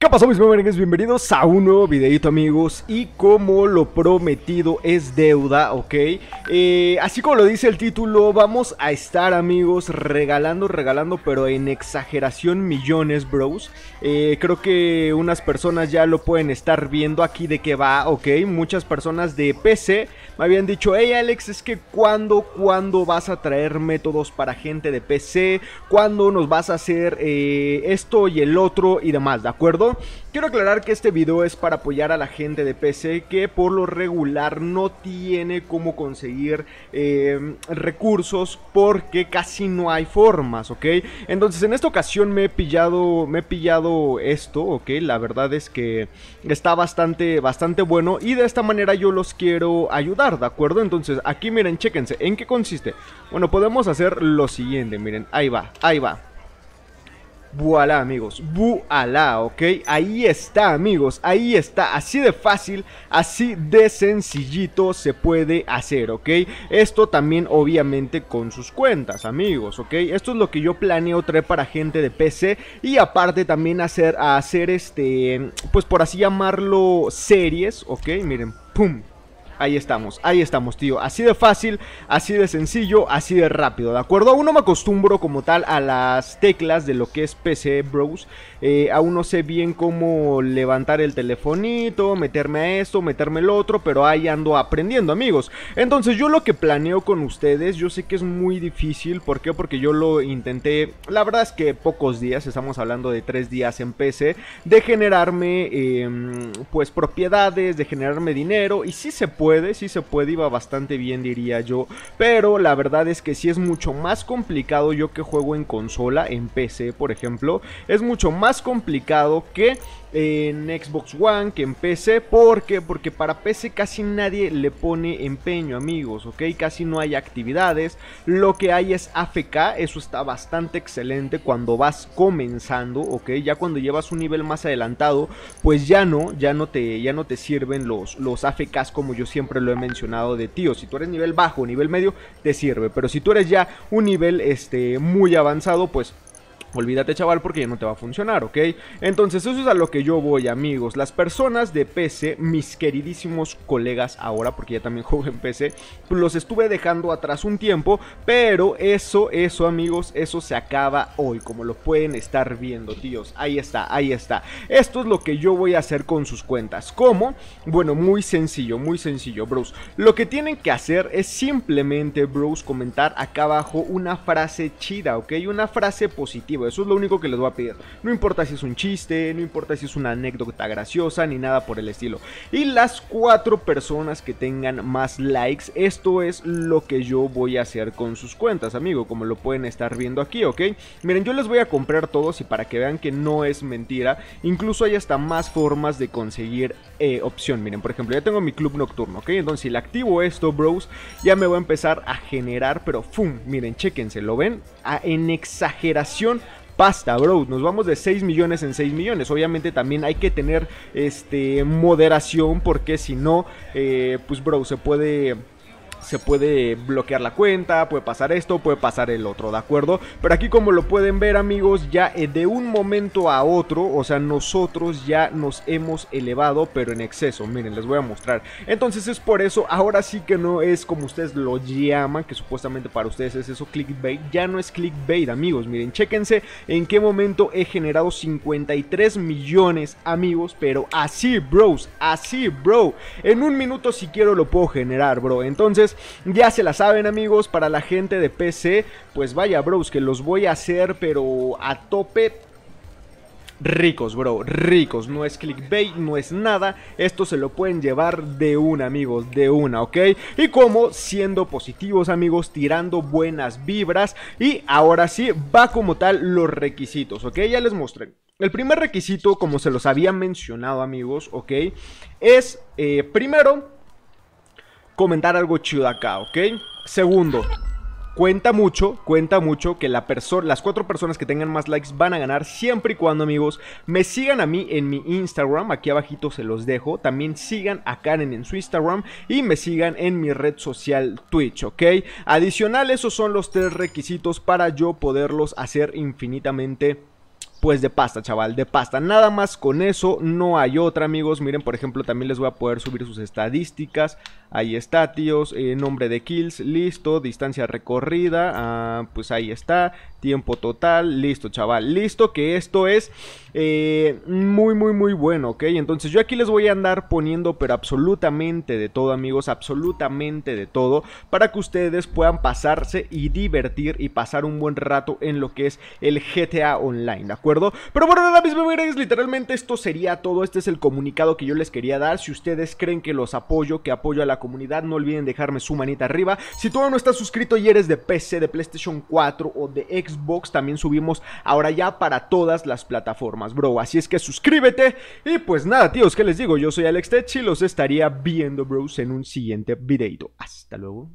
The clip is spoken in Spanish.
¿Qué pasó mis merengues? Bienvenidos a un nuevo videito amigos Y como lo prometido es deuda, ok eh, Así como lo dice el título Vamos a estar amigos regalando, regalando Pero en exageración millones bros eh, Creo que unas personas ya lo pueden estar viendo aquí de qué va, ok Muchas personas de PC me habían dicho Hey Alex, es que cuando, cuando vas a traer métodos para gente de PC Cuando nos vas a hacer eh, esto y el otro y demás, ¿de acuerdo? quiero aclarar que este video es para apoyar a la gente de PC que por lo regular no tiene cómo conseguir em, recursos porque casi no hay formas, ¿ok? Entonces en esta ocasión me he pillado, me he pillado esto, ¿ok? La verdad es que está bastante, bastante bueno y de esta manera yo los quiero ayudar, ¿de acuerdo? Entonces aquí miren, chéquense, ¿en qué consiste? Bueno, podemos hacer lo siguiente, miren, ahí va, ahí va. Voilà amigos, voilà, ok, ahí está amigos, ahí está, así de fácil, así de sencillito se puede hacer, ok, esto también obviamente con sus cuentas amigos, ok, esto es lo que yo planeo traer para gente de PC y aparte también hacer, hacer este, pues por así llamarlo, series, ok, miren, pum, ahí estamos, ahí estamos, tío. Así de fácil, así de sencillo, así de rápido, ¿de acuerdo? Aún no me acostumbro como tal a las teclas de lo que es PC Bros. Eh, aún no sé bien cómo levantar el telefonito, meterme a esto, meterme el otro, pero ahí ando aprendiendo, amigos. Entonces yo lo que planeo con ustedes, yo sé que es muy difícil, ¿por qué? Porque yo lo intenté, la verdad es que pocos días, estamos hablando de tres días en PC, de generarme em, pues propiedades, de generarme dinero, y sí se puede puede, sí se puede, iba bastante bien diría yo. Pero la verdad es que si es mucho más complicado yo que juego en consola, en PC por ejemplo. Es mucho más complicado que en Xbox One que en PC. ¿Por qué? Porque para PC casi nadie le pone empeño, amigos, ¿ok? Casi no hay actividades. Lo que hay es AFK, eso está bastante excelente cuando vas comenzando, ¿ok? Ya cuando llevas un nivel más adelantado, pues ya no, ya no te, ya no te sirven los, los AFKs como yo siempre lo he mencionado de tío. Si tú eres nivel bajo, nivel medio, te sirve. Pero si tú eres ya un nivel este, muy avanzado, pues Olvídate chaval porque ya no te va a funcionar, ¿ok? Entonces eso es a lo que yo voy amigos. Las personas de PC, mis queridísimos colegas ahora, porque ya también juego en PC, los estuve dejando atrás un tiempo, pero eso, eso amigos, eso se acaba hoy, como lo pueden estar viendo, tíos. Ahí está, ahí está. Esto es lo que yo voy a hacer con sus cuentas. ¿Cómo? Bueno, muy sencillo, muy sencillo, bros. Lo que tienen que hacer es simplemente, bros, comentar acá abajo una frase chida, ¿ok? Una frase positiva eso es lo único que les voy a pedir. No importa si es un chiste, no importa si es una anécdota graciosa, ni nada por el estilo. Y las cuatro personas que tengan más likes, esto es lo que yo voy a hacer con sus cuentas, amigo, como lo pueden estar viendo aquí, ¿ok? Miren, yo les voy a comprar todos y para que vean que no es mentira, incluso hay hasta más formas de conseguir eh, opción. Miren, por ejemplo, ya tengo mi club nocturno, ¿ok? Entonces, si le activo esto, bros, ya me voy a empezar a generar, pero ¡fum! Miren, chéquense, ¿lo ven? Ah, en exageración pasta, bro. Nos vamos de 6 millones en 6 millones. Obviamente también hay que tener este moderación porque si no, eh, pues, bro, se puede se puede bloquear la cuenta, puede pasar esto, puede pasar el otro, ¿de acuerdo? Pero aquí como lo pueden ver amigos, ya eh, de un momento a otro, o sea, nosotros ya nos hemos elevado, pero en exceso, miren, les voy a mostrar. Entonces es por eso, ahora sí que no es como ustedes lo llaman, que supuestamente para ustedes es eso clickbait, ya no es clickbait amigos, miren, chéquense en qué momento he generado 53 millones amigos, pero así bros, así bro, en un minuto si quiero lo puedo generar bro, entonces ya se la saben, amigos. Para la gente de PC, pues vaya, bros, que los voy a hacer, pero a tope. Ricos, bro, ricos. No es clickbait, no es nada. Esto se lo pueden llevar de una, amigos, de una, ¿ok? Y como siendo positivos, amigos, tirando buenas vibras. Y ahora sí, va como tal los requisitos, ¿ok? Ya les mostré. El primer requisito, como se los había mencionado, amigos, ¿ok? Es, eh, primero, comentar algo chido acá, ¿ok? Segundo, cuenta mucho, cuenta mucho que la las cuatro personas que tengan más likes van a ganar siempre y cuando, amigos, me sigan a mí en mi Instagram, aquí abajito se los dejo, también sigan a Karen en su Instagram y me sigan en mi red social Twitch, ¿ok? Adicional, esos son los tres requisitos para yo poderlos hacer infinitamente pues de pasta, chaval, de pasta. Nada más con eso, no hay otra, amigos. Miren, por ejemplo, también les voy a poder subir sus estadísticas. Ahí está, tíos. Eh, nombre de kills, listo. Distancia recorrida, ah, pues ahí está. Tiempo total, listo, chaval. Listo, que esto es eh, muy, muy, muy bueno, ¿ok? Entonces yo aquí les voy a andar poniendo, pero absolutamente de todo, amigos. Absolutamente de todo. Para que ustedes puedan pasarse y divertir y pasar un buen rato en lo que es el GTA Online, ¿de acuerdo? Pero bueno, nada, mis bebés, literalmente esto sería todo. Este es el comunicado que yo les quería dar. Si ustedes creen que los apoyo, que apoyo a la comunidad, no olviden dejarme su manita arriba. Si todavía no estás suscrito y eres de PC, de PlayStation 4 o de Xbox, también subimos ahora ya para todas las plataformas, bro. Así es que suscríbete. Y pues nada, tíos, ¿qué les digo? Yo soy Alex Tech y los estaría viendo, bros, en un siguiente videito. Hasta luego.